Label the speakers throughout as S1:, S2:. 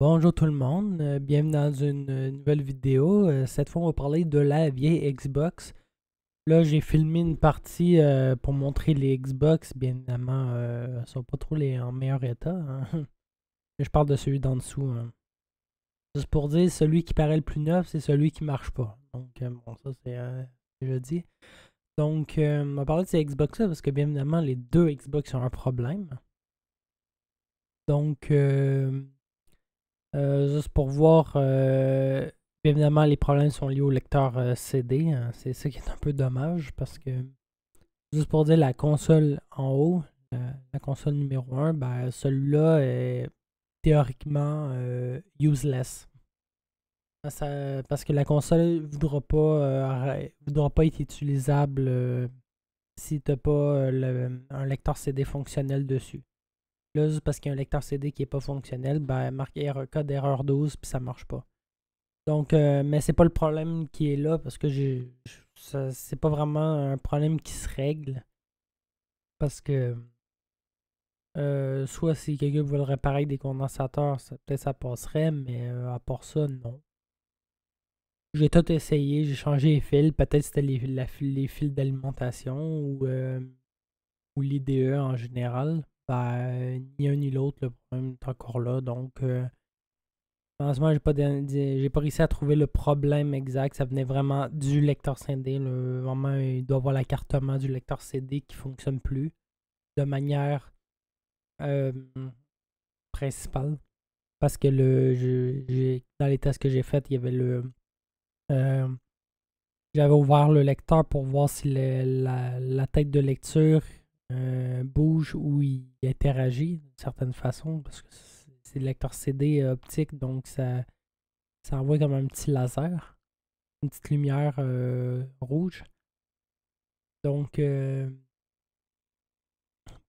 S1: Bonjour tout le monde, euh, bienvenue dans une euh, nouvelle vidéo. Euh, cette fois, on va parler de la vieille Xbox. Là, j'ai filmé une partie pour montrer les Xbox. Bien évidemment, ils sont pas trop les, en meilleur état. Hein. je parle de celui d'en dessous. Hein. Juste pour dire, celui qui paraît le plus neuf, c'est celui qui marche pas. Donc, bon, ça, c'est déjà Donc, on va parler de ces Xbox-là parce que, bien évidemment, les deux Xbox ont un problème. Donc, euh, juste pour voir. Euh, évidemment, les problèmes sont liés au lecteur euh, CD. Hein. C'est ça qui est un peu dommage parce que, juste pour dire, la console en haut, la console numéro 1, ben, celui-là est théoriquement useless. parce que la console ne voudra, pas, voudra pas être utilisable si tu n'as pas un lecteur CD fonctionnel dessus. Là, parce qu'il y a un lecteur CD qui n'est pas fonctionnel, ben, marque erreur code, d'erreur 12, puis ça marche pas. Donc, euh, mais c'est pas le problème qui est là, parce que ce c'est pas vraiment un problème qui se règle. Parce que euh, soit si quelqu'un veut le réparer des condensateurs, peut-être ça passerait, mais euh, à part ça, non. J'ai tout essayé, j'ai changé les fils, peut-être c'était les, fils d'alimentation ou, ou l'IDE en général. Ben, ni un ni l'autre, le problème est encore là. Donc, euh, franchement, j'ai pas, j'ai pas réussi à trouver le problème exact. Ça venait vraiment du lecteur CD. Le moment, il doit avoir l'accartement du lecteur CD qui fonctionne plus de manière principale. Parce que le, dans les tests que j'ai faits, il y avait le. j'avais ouvert le lecteur pour voir si la, la, tête de lecture euh, bouge ou il interagit d'une certaine façon, parce que c'est le lecteur CD optique, donc ça, ça envoie comme un petit laser, une petite lumière euh, rouge. Donc, euh,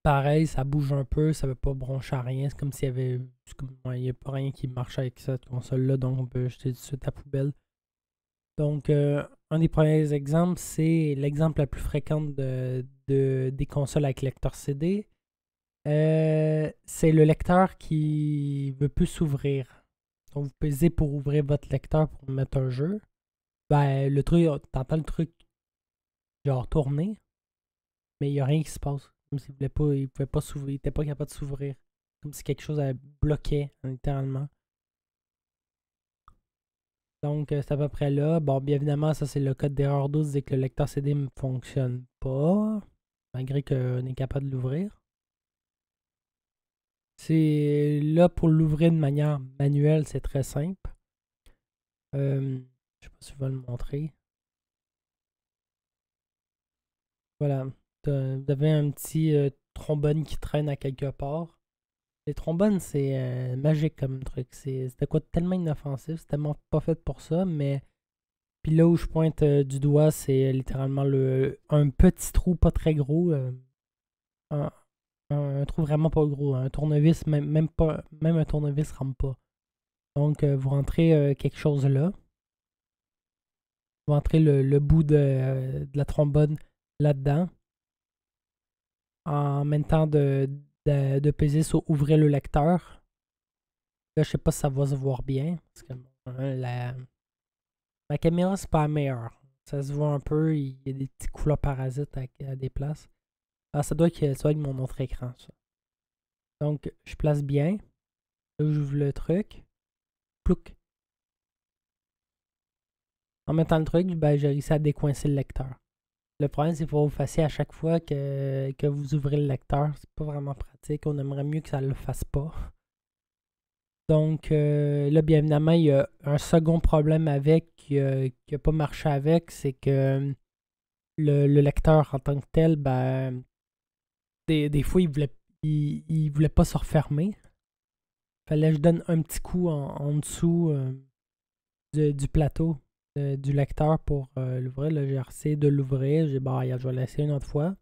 S1: pareil, ça bouge un peu, ça veut pas broncher à rien. C'est comme s'il y avait. pas rien qui marche avec cette console-là, donc on peut jeter tout à poubelle. Donc, euh, un des premiers exemples, c'est l'exemple la plus fréquente de, des consoles avec lecteur CD. Euh, c'est le lecteur qui veut plus s'ouvrir. Donc, vous pesez pour ouvrir votre lecteur pour mettre un jeu. Ben, le truc, t'entends le truc genre tourner, mais il n'y a rien qui se passe. Comme s'il voulait pas, pouvait pas s'ouvrir, il n'était pas capable de s'ouvrir. Comme si quelque chose bloquait littéralement. Donc, euh, c'est à peu près là. Bon, bien évidemment, ça, c'est le code d'erreur 12, c'est que le lecteur CD ne fonctionne pas, malgré qu'on est capable de l'ouvrir. C'est là pour l'ouvrir de manière manuelle, c'est très simple. Je euh, je sais pas si je vais le montrer. Voilà. Vous avez un petit euh, trombone qui traîne à quelque part. Les trombones, c'est euh, magique comme truc. C'est c'était quoi tellement inoffensif, c'est tellement pas fait pour ça, mais. Puis là où je pointe euh, du doigt, c'est euh, littéralement le un petit trou pas très gros. un, trou vraiment pas gros. Un tournevis, même, même pas même un tournevis rentre pas. Donc vous rentrez quelque chose là. Vous rentrez le, bout de, de la trombone là-dedans. En même temps de, de, peser sur ouvrir le lecteur. Là, je sais pas si ça va se voir bien. Parce que hein, la... ma caméra, c'est pas la meilleure. Ça se voit un peu. Il y a des petits couleurs parasites à, des places. Ah, ça doit, être, soit mon autre écran, Donc, je place bien. Là, j'ouvre le truc. Plouc. En mettant le truc, ben, j'ai réussi à décoincer le lecteur. Le problème, c'est qu'il faut vous fassiez à chaque fois que, vous ouvrez le lecteur. C'est pas vraiment pratique qu'on aimerait mieux que ça ne le fasse pas. Donc euh, là, bien évidemment, il y a un second problème avec euh, qui n'a pas marché avec, c'est que le, lecteur en tant que tel, ben, des, fois, il voulait, voulait pas se refermer. Fallait que je donne un petit coup en, dessous euh, du, plateau du lecteur pour l'ouvrir. J'ai essayé de l'ouvrir. J'ai bah, je vais laisser une autre fois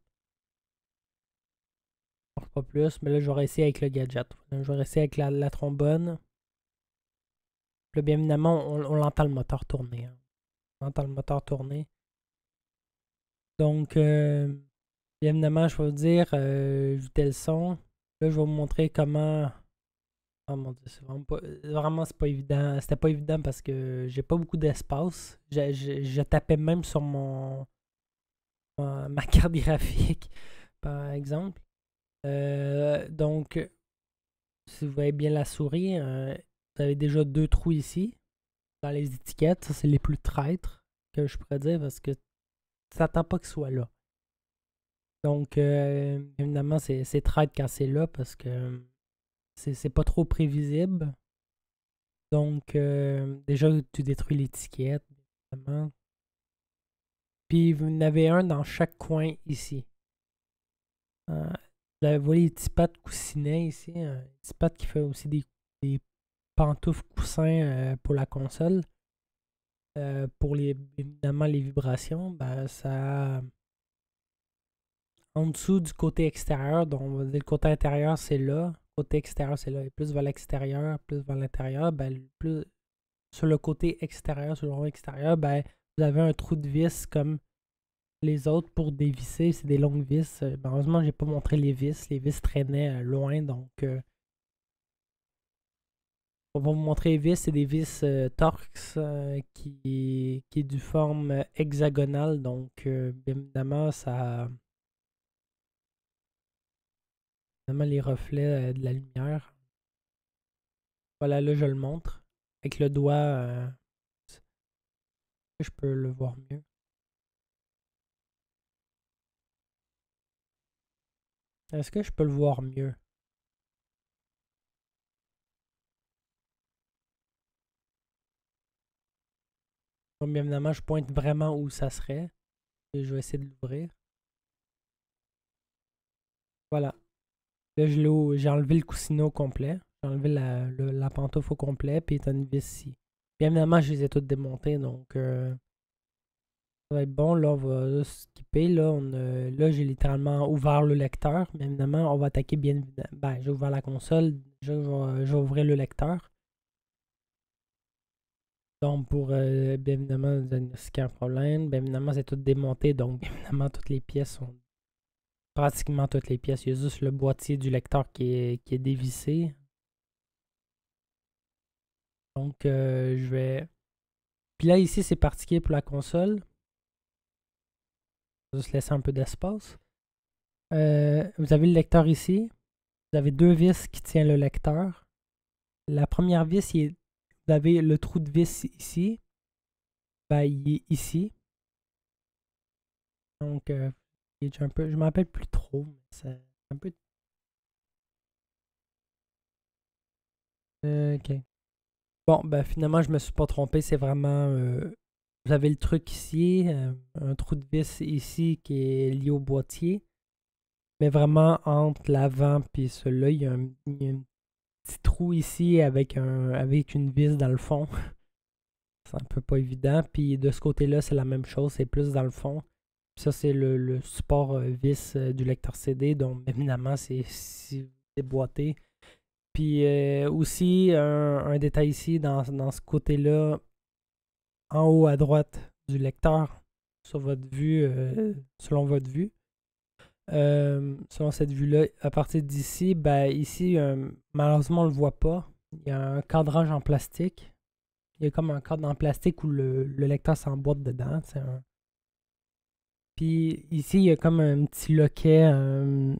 S1: pas plus, mais là je vais avec le gadget. Je vais essayer avec la, trombone. Là, bien évidemment, on, l'entend le moteur tourner. Hein. On entend le moteur tourner. Donc, euh, bien évidemment, je vais vous dire, euh, vu le son. Là, je vais vous montrer comment. Oh mon dieu, c'est vraiment c'est pas évident. C'était pas évident parce que j'ai pas beaucoup d'espace. Je, je, tapais même sur mon. ma carte graphique, par exemple. Euh, donc, si vous voyez bien la souris, euh, vous avez déjà deux trous ici. Dans les étiquettes, ça c'est les plus traîtres que je pourrais dire parce que ça t'attend pas que soit là. Donc, euh, évidemment, c'est traître quand c'est là parce que c'est pas trop prévisible. Donc, déjà, tu détruis l'étiquette, Puis, vous en avez un dans chaque coin ici. Vous voyez les petits pattes coussinets ici. Un euh, pattes qui fait aussi des, pantoufles coussins euh, pour la console. Euh, pour les, évidemment les vibrations, ben, ça. En dessous du côté extérieur, donc le côté intérieur, c'est là. Côté extérieur, c'est là. Et plus vers l'extérieur, plus vers l'intérieur, ben, plus sur le côté extérieur, sur le rond extérieur, ben, vous avez un trou de vis comme les autres pour dévisser. C'est des longues vis. Euh, ben, heureusement, malheureusement, j'ai pas montré les vis. Les vis traînaient euh, loin, donc. Euh, on va vous montrer les vis. C'est des vis Torx qui, qui est du forme hexagonale, donc bien évidemment, ça. Évidemment, les reflets de la lumière. Voilà, là, je le montre. Avec le doigt, je peux le voir mieux. Est-ce que je peux le voir mieux? bien évidemment, je pointe vraiment où ça serait. Et je vais essayer de l'ouvrir. Voilà. Là, j'ai enlevé le coussinot au complet. J'ai enlevé la, pantoufle au complet, puis il une vis ici. Bien évidemment, je les ai toutes démontées, donc euh, être bon, là, on va skipper. Là, on, euh, j'ai littéralement ouvert le lecteur, mais évidemment, on va attaquer bien évidemment. Ben, j'ai ouvert la console, je vais ouvrir le lecteur. Donc, pour euh, bien évidemment diagnostiquer un problème, bien évidemment, c'est tout démonté, donc bien évidemment, toutes les pièces sont. Pratiquement toutes les pièces. Il y a juste le boîtier du lecteur qui est, qui est dévissé. Donc, euh, je vais. Puis là, ici, c'est particulier pour la console juste laisser un peu d'espace. Euh, vous avez le lecteur ici. Vous avez deux vis qui tiennent le lecteur. La première vis, vous avez le trou de vis ici. Ben, il est ici. Donc, euh, je ne rappelle plus trop. C'est un peu... Euh, ok. Bon, ben finalement, je me suis pas trompé. C'est vraiment vous avez le truc ici, euh, un trou de vis ici qui est lié au boîtier. Mais vraiment, entre l'avant et celui-là, il y a un, petit trou ici avec, un, avec une vis dans le fond. c'est un peu pas évident. Puis de ce côté-là, c'est la même chose, c'est plus dans le fond. ça, c'est le, support euh, vis euh, du lecteur CD, donc évidemment, c'est déboîté. Puis aussi, un, détail ici, dans, dans ce côté-là, en haut à droite du lecteur sur votre vue, euh, selon votre vue. Euh, selon cette vue-là, à partir d'ici, ben, ici, euh, malheureusement, on ne le voit pas. Il y a un cadrage en plastique. Il y a comme un cadre en plastique où le, lecteur s'emboîte dedans. Puis ici, il y a comme un petit loquet, un,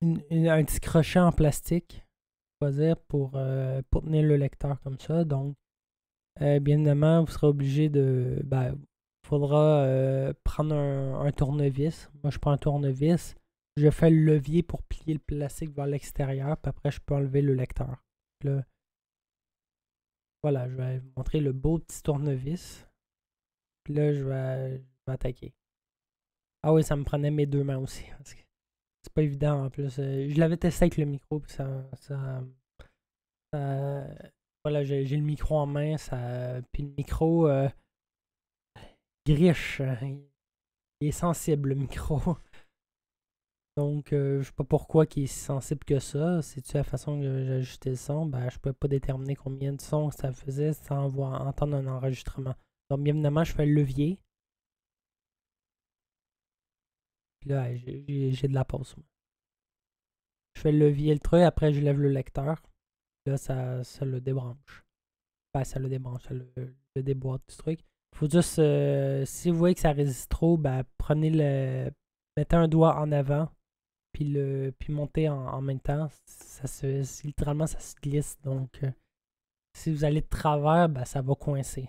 S1: petit crochet en plastique, dire, pour, pour tenir le lecteur comme ça. Donc, euh, bien évidemment, vous serez obligé de. Ben, faudra euh, prendre un, tournevis. Moi, je prends un tournevis. Je fais le levier pour plier le plastique vers l'extérieur. Puis après, je peux enlever le lecteur. Là, voilà, je vais vous montrer le beau petit tournevis. Puis là, je vais, attaquer. Ah oui, ça me prenait mes deux mains aussi. C'est pas évident en plus. Euh, je l'avais testé avec le micro, puis ça, ça voilà, j'ai le micro en main, ça, puis le micro euh, griche. Hein, il est sensible, le micro. Donc, euh, je sais pas pourquoi il est si sensible que ça. C'est-tu la façon que j'ajustais le son? Ben, je pouvais pas déterminer combien de sons ça faisait sans entendre un enregistrement. Donc, bien évidemment, je fais le levier. là, j'ai de la pause. Je fais le levier le truc, après je lève le lecteur ça, le débranche. Enfin, ça le débranche, ça le, le déboîte, ce truc. Faut juste, euh, si vous voyez que ça résiste trop, ben, prenez le. Mettez un doigt en avant, puis, le, puis montez en, même temps. Ça se, littéralement, ça se glisse. Donc, euh, si vous allez de travers, ben, ça va coincer.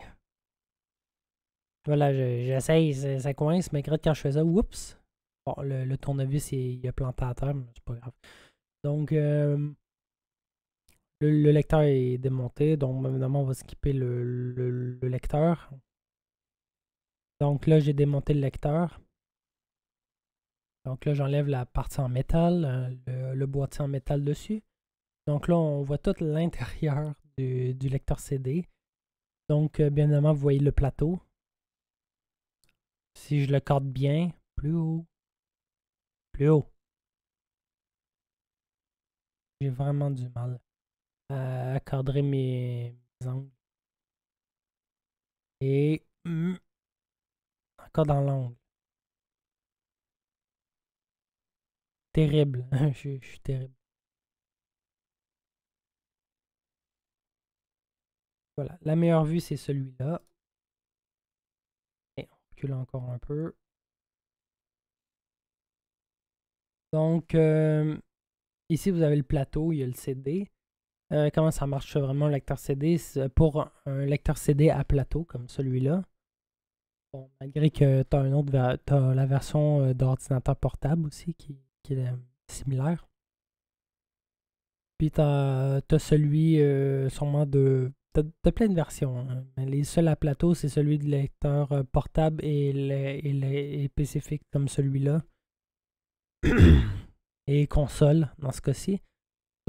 S1: Voilà, j'essaye, ça, coince, mais quand je fais ça, oups! Bon, le, le tournevis, il, a planté à terre, mais c'est pas grave. Donc, euh, le, lecteur est démonté, donc évidemment, on va skipper le, lecteur. Donc là, j'ai démonté le lecteur. Donc là, j'enlève la partie en métal, euh, le, boîtier en métal dessus. Donc là, on voit tout l'intérieur du, du, lecteur CD. Donc, euh, bien évidemment, vous voyez le plateau. Si je le corde bien, plus haut, plus haut. J'ai vraiment du mal à cadrer mes, angles. Et encore dans l'angle. Terrible, je, suis terrible. Voilà, la meilleure vue, c'est celui-là. Et on recule encore un peu. Donc, euh, ici, vous avez le plateau, il y a le CD. Euh, comment ça marche vraiment le lecteur CD euh, pour un lecteur CD à plateau comme celui-là? malgré que tu as, un autre la version euh, d'ordinateur portable aussi qui, est similaire. Puis tu as, celui sûrement de. Tu as, plein de versions. Hein. Les seuls à plateau, c'est celui de lecteur portable et, les, et, et comme celui-là. et console dans ce cas-ci.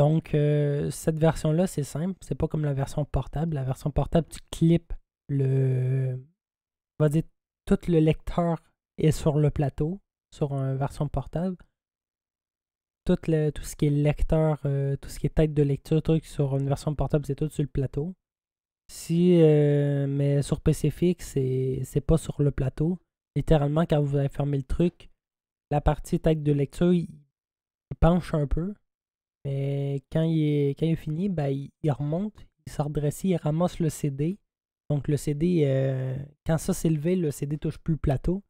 S1: Donc, euh, cette version-là, c'est simple. C'est pas comme la version portable. La version portable, tu clips le. On va dire, tout le lecteur est sur le plateau, sur une version portable. Tout, tout ce qui est lecteur, euh, tout ce qui est tête de lecture, truc sur une version portable, c'est tout sur le plateau. Si, euh, mais sur PC fixe, c'est pas sur le plateau. Littéralement, quand vous avez fermé le truc, la partie tête de lecture, il penche un peu mais quand il est, quand fini, ben, il, remonte, il sort redressé, il ramasse le CD. Donc le CD, euh, quand ça s'est levé, le CD touche plus le plateau.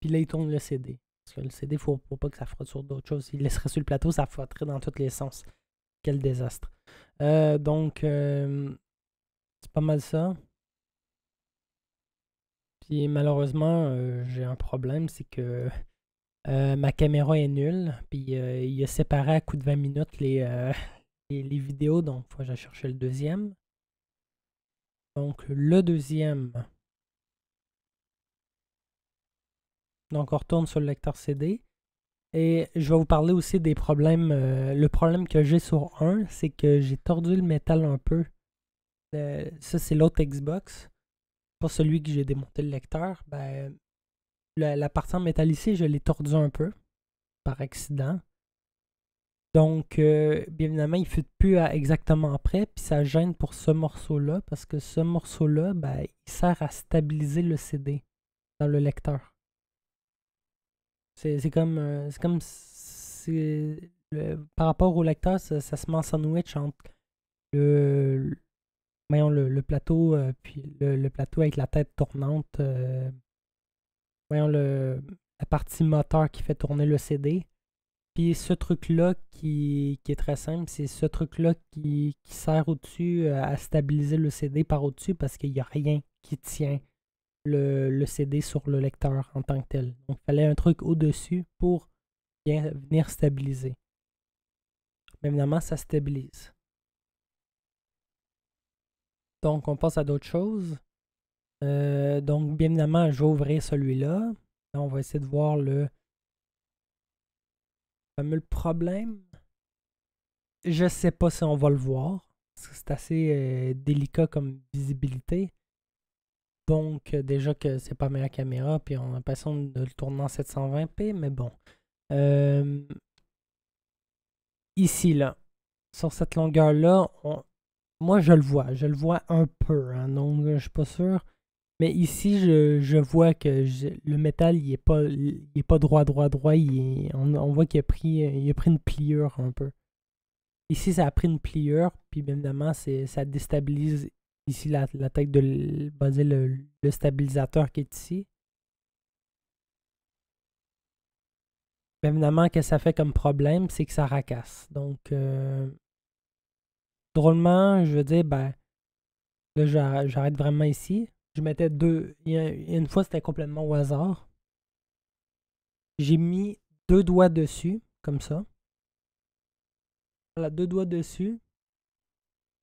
S1: Puis là, il tourne le CD. Parce que le CD, faut, faut pas que ça frotte sur d'autres choses. Il laisserait sur le plateau, ça frotterait dans tous les sens. Quel désastre. Euh, donc, euh, c'est pas mal ça. Puis malheureusement, j'ai un problème, c'est que euh, ma caméra est nulle, puis euh, il a séparé à coup de 20 minutes euh, les, vidéos, donc faut que je chercher le deuxième. Donc le deuxième. Donc on retourne sur le lecteur CD. Et je vais vous parler aussi des problèmes. le problème que j'ai sur un, c'est que j'ai tordu le métal un peu. ça, c'est l'autre Xbox. Pas celui que j'ai démonté le lecteur. Ben, la, partie en métal ici, je l'ai tordue un peu par accident. Donc, euh, bien évidemment, il ne fut plus exactement après, puis ça gêne pour ce morceau-là, parce que ce morceau-là, ben, il sert à stabiliser le CD dans le lecteur. C'est comme, euh, comme par rapport au lecteur, ça, se met en sandwich entre le, plateau, euh, puis le, plateau avec la tête tournante voyons, le, la partie moteur qui fait tourner le CD. Puis ce truc-là qui, est très simple, c'est ce truc-là qui, sert au-dessus euh, à stabiliser le CD par au-dessus parce qu'il n'y a rien qui tient le, CD sur le lecteur en tant que tel. Donc il fallait un truc au-dessus pour bien, venir stabiliser. Mais évidemment, ça stabilise. Donc on passe à d'autres choses. Euh, donc, bien évidemment, je celui-là. On va essayer de voir le fameux problème. Je ne sais pas si on va le voir. C'est assez euh, délicat comme visibilité. Donc, euh, déjà que c'est pas meilleure caméra, puis on a l'impression de le tourner en 720p, mais bon. ici, là, sur cette longueur-là, moi je le vois, je le vois un peu, hein, donc je suis pas sûr. Mais ici, je, vois que le métal, il n'est pas, pas droit, droit, droit. Il on, voit qu'il a, pris, il pris une pliure un peu. Ici, ça a pris une pliure, puis bien évidemment, ça déstabilise ici la, tête de ben, le, stabilisateur qui est ici. Bien évidemment, que ça fait comme problème, c'est que ça racasse. Donc, euh, drôlement, je veux dire, ben, là, j'arrête vraiment ici. Je mettais deux. une fois, c'était complètement au hasard. J'ai mis deux doigts dessus, comme ça. Voilà, deux doigts dessus.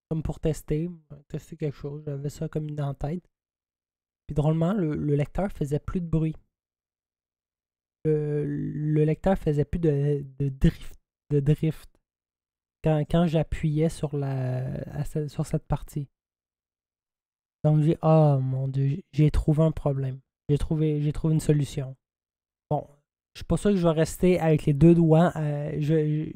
S1: Comme pour tester, tester quelque chose. J'avais ça comme une en Puis drôlement, le, lecteur faisait plus de bruit. Le, le lecteur faisait plus de, drift. De drift. Quand, j'appuyais sur, sur cette partie. Donc j'ai ah mon dieu, j'ai trouvé un problème. J'ai trouvé j'ai trouvé une solution. Bon, je suis pas sûr que je vais rester avec les deux doigts. Euh, je,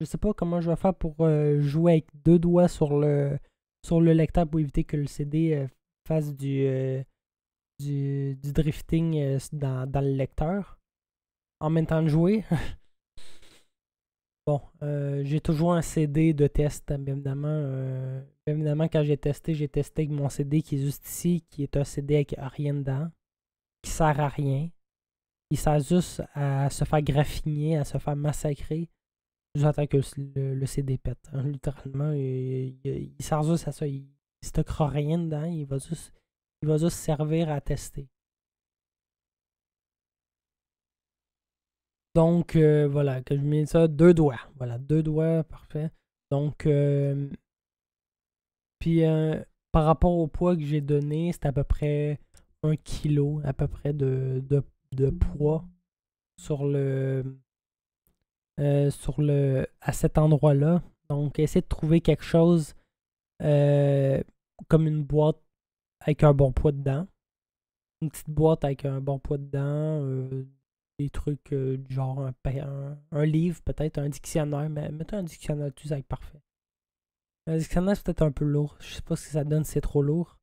S1: je, sais pas comment je vais faire pour euh, jouer avec deux doigts sur le sur le lecteur pour éviter que le CD euh, fasse du, du, drifting dans, dans le lecteur en même temps de jouer. Bon, euh, j'ai toujours un CD de test. Bien évidemment, euh, évidemment quand j'ai testé, j'ai testé avec mon CD qui est juste ici, qui est un CD avec rien dedans, qui sert à rien. Il sert juste à se faire graffiner, à se faire massacrer, juste en que le, CD pète. Hein, littéralement, il, sert juste à ça. Il, ne stockera rien dedans, il va juste, il va juste servir à tester. Donc, euh, voilà, que je mets ça deux doigts. Voilà, deux doigts, parfait. Donc, euh, puis euh, par rapport au poids que j'ai donné, c'est à peu près un kilo, à peu près de, de, poids sur le, sur le, à cet endroit-là. Donc, essayez de trouver quelque chose comme une boîte avec un bon poids dedans. Une petite boîte avec un bon poids dedans des trucs euh, genre un, livre, peut-être un dictionnaire, mais mettons un dictionnaire tu ça parfait. Un dictionnaire, c'est peut-être un peu lourd. Je sais pas ce que ça donne, c'est trop lourd.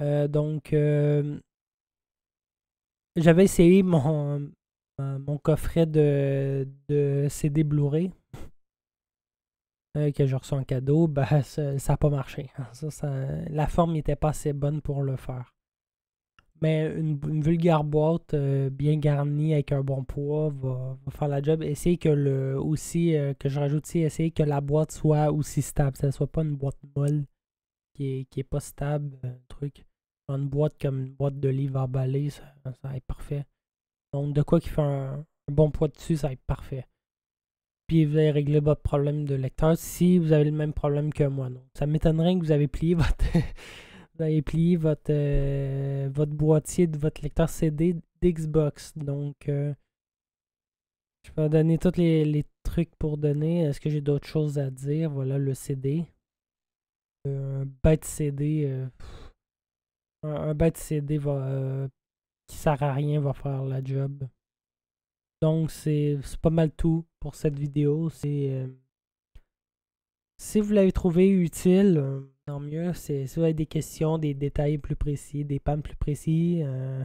S1: Euh, donc, euh, j'avais essayé mon, mon coffret de, de CD Blu-ray que je reçois en cadeau. Ben, ça n'a pas marché. la forme n'était pas assez bonne pour le faire. Mais une, une vulgaire boîte euh, bien garnie avec un bon poids va, faire la job. Essayez que le aussi, euh, que je rajoute essayez que la boîte soit aussi stable. ce ne soit pas une boîte molle qui n'est pas stable, un euh, truc. Une boîte comme une boîte de livre emballée, ça, ça va être parfait. Donc de quoi qui fait un, bon poids dessus, ça va être parfait. Puis vous allez régler votre problème de lecteur si vous avez le même problème que moi. non ça m'étonnerait que vous avez plié votre vous avez votre, votre boîtier de votre lecteur CD d'Xbox. Donc, euh, je peux donner tous les, trucs pour donner. Est-ce que j'ai d'autres choses à dire? Voilà, le CD. Euh, un bête CD. Euh, un, bête CD qui sert à rien va faire la job. Donc, c'est pas mal tout pour cette vidéo. si vous l'avez trouvé utile, mieux. C'est soit des questions, des détails plus précis, des pannes plus précis. Euh,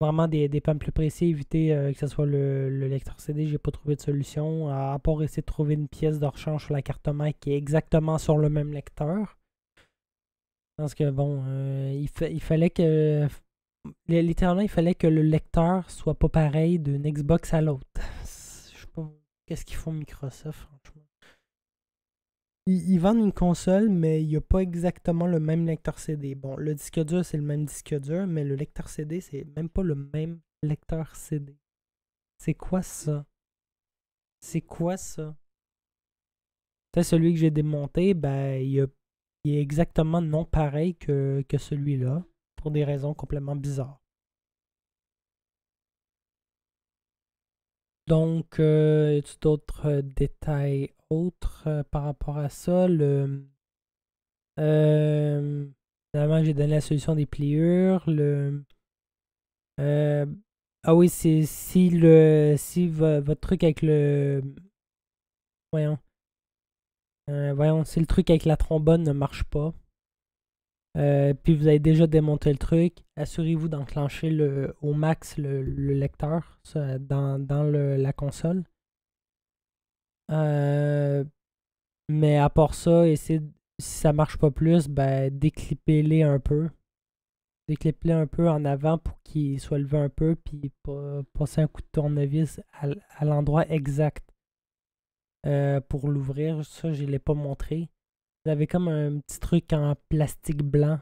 S1: vraiment des, des, pannes plus précis, éviter euh, que ce soit le, lecteur CD, j'ai pas trouvé de solution. À, à, part essayer de trouver une pièce de rechange sur la carte Mac qui est exactement sur le même lecteur. parce que bon, euh, il, il fallait que. Littéralement, il fallait que le lecteur soit pas pareil d'une Xbox à l'autre. Je sais pas qu'est-ce qu'ils font Microsoft, franchement ils, vendent une console, mais il n'y a pas exactement le même lecteur CD. Bon, le disque dur, c'est le même disque dur, mais le lecteur CD, c'est même pas le même lecteur CD. C'est quoi ça? C'est quoi ça? C'est celui que j'ai démonté, ben, il, est exactement non pareil que, celui-là, pour des raisons complètement bizarres. Donc, tout euh, y a d'autres euh, détails autre euh, par rapport à ça, le. Euh, finalement, j'ai donné la solution des pliures. Le. Euh, ah oui, c'est si le. Si votre truc avec le. Voyons. Euh, voyons, si le truc avec la trombone ne marche pas. puis vous avez déjà démonté le truc, assurez-vous d'enclencher le, au max le, lecteur dans, la console. Euh, mais à part ça, essayez, si ça marche pas plus, ben déclipez-les un peu. Déclipez-les un peu en avant pour qu'ils soit levé un peu, puis passer un coup de tournevis à, l'endroit exact euh, pour l'ouvrir. Ça, je ne l'ai pas montré. Vous avez comme un petit truc en plastique blanc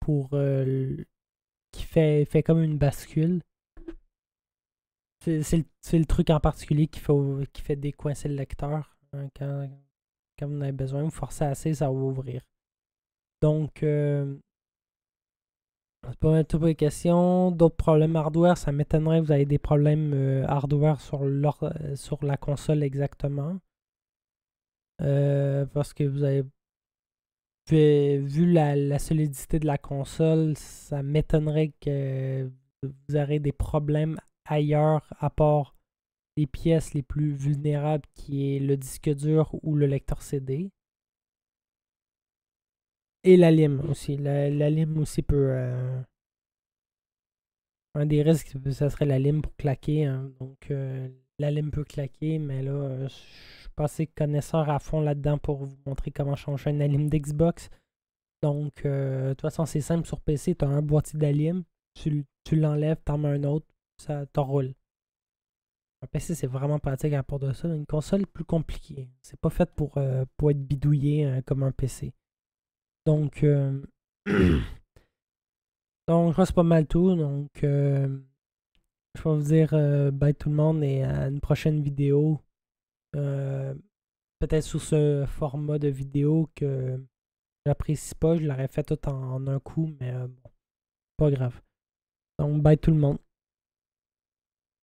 S1: pour euh, qui fait, fait comme une bascule. C'est le, truc en particulier qui fait, qui fait décoincer le lecteur. Hein, quand, vous en avez besoin, vous forcez assez, ça va ouvrir. Donc, euh, c'est pas mal toutes les questions. D'autres problèmes hardware, ça m'étonnerait que vous avez des problèmes euh, hardware sur, euh, sur la console exactement. parce que vous avez vu, la, solidité de la console, ça m'étonnerait que vous ayez des problèmes ailleurs à part les pièces les plus vulnérables qui est le disque dur ou le lecteur CD. Et la lime aussi. La, lime aussi peut... Euh, un des risques, ça serait la lime pour claquer. Hein. Donc euh, la lime peut claquer, mais là, euh, je suis pas assez connaisseur à fond là-dedans pour vous montrer comment changer une lime d'Xbox. Donc, de toute façon, c'est simple sur PC, tu as un boîtier d'alim, tu, tu l'enlèves, t'en mets un autre, ça, t'enroule. Un PC, c'est vraiment pratique à part de ça. Une console, plus compliquée. C'est pas fait pour, euh, pour être bidouillé hein, comme un PC. Donc, euh, donc que c'est pas mal tout. Donc, euh, je vais vous dire bye tout le monde et à une prochaine vidéo. Peut-être sous ce format de vidéo que j'apprécie pas. Je l'aurais fait tout en, un coup, mais bon, pas grave. Donc, bye tout le monde.